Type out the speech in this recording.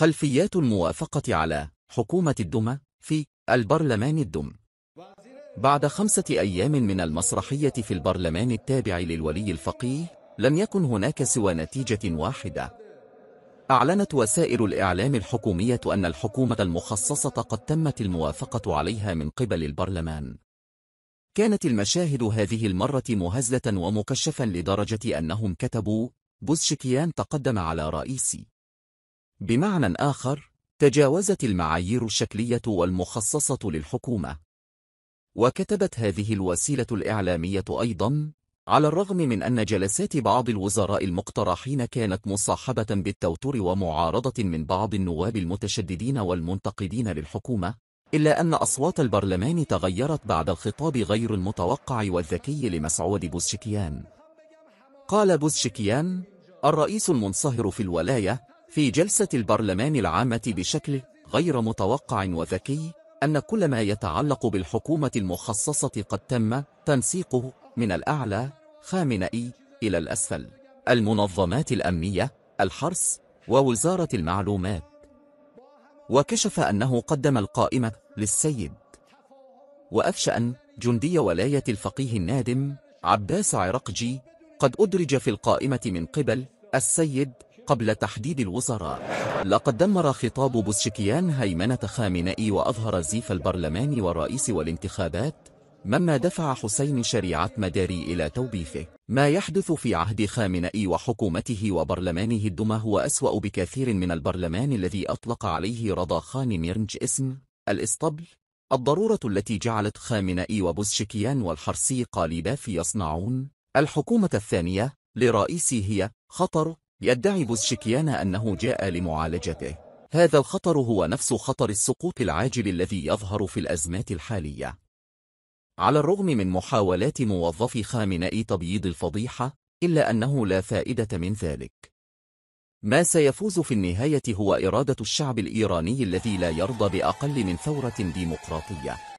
خلفيات الموافقة على حكومة الدمى في البرلمان الدم بعد خمسة أيام من المسرحية في البرلمان التابع للولي الفقيه لم يكن هناك سوى نتيجة واحدة أعلنت وسائل الإعلام الحكومية أن الحكومة المخصصة قد تمت الموافقة عليها من قبل البرلمان كانت المشاهد هذه المرة مهزلة ومكشفا لدرجة أنهم كتبوا بوزشكيان تقدم على رئيسي بمعنى آخر تجاوزت المعايير الشكلية والمخصصة للحكومة وكتبت هذه الوسيلة الإعلامية أيضا على الرغم من أن جلسات بعض الوزراء المقترحين كانت مصاحبة بالتوتر ومعارضة من بعض النواب المتشددين والمنتقدين للحكومة إلا أن أصوات البرلمان تغيرت بعد الخطاب غير المتوقع والذكي لمسعود بوزشكيان قال بوزشكيان الرئيس المنصهر في الولاية في جلسة البرلمان العامة بشكل غير متوقع وذكي أن كل ما يتعلق بالحكومة المخصصة قد تم تنسيقه من الأعلى خامنئي إلى الأسفل المنظمات الأمنية الحرس ووزارة المعلومات وكشف أنه قدم القائمة للسيد وأفشى أن جندي ولاية الفقيه النادم عباس عرقجي قد أدرج في القائمة من قبل السيد قبل تحديد الوزراء لقد دمر خطاب بوسشكيان هيمنة خامنئي وأظهر زيف البرلمان والرئيس والانتخابات مما دفع حسين شريعة مداري إلى توبيخه ما يحدث في عهد خامنئي وحكومته وبرلمانه الدمى هو أسوأ بكثير من البرلمان الذي أطلق عليه رضا خان ميرنج اسم الإسطبل الضرورة التي جعلت خامنئي وبوسشكيان والحرسي في يصنعون الحكومة الثانية لرئيسي هي خطر يدعي بوزشكيان أنه جاء لمعالجته هذا الخطر هو نفس خطر السقوط العاجل الذي يظهر في الأزمات الحالية على الرغم من محاولات موظفي خامنئي تبييض الفضيحة إلا أنه لا فائدة من ذلك ما سيفوز في النهاية هو إرادة الشعب الإيراني الذي لا يرضى بأقل من ثورة ديمقراطية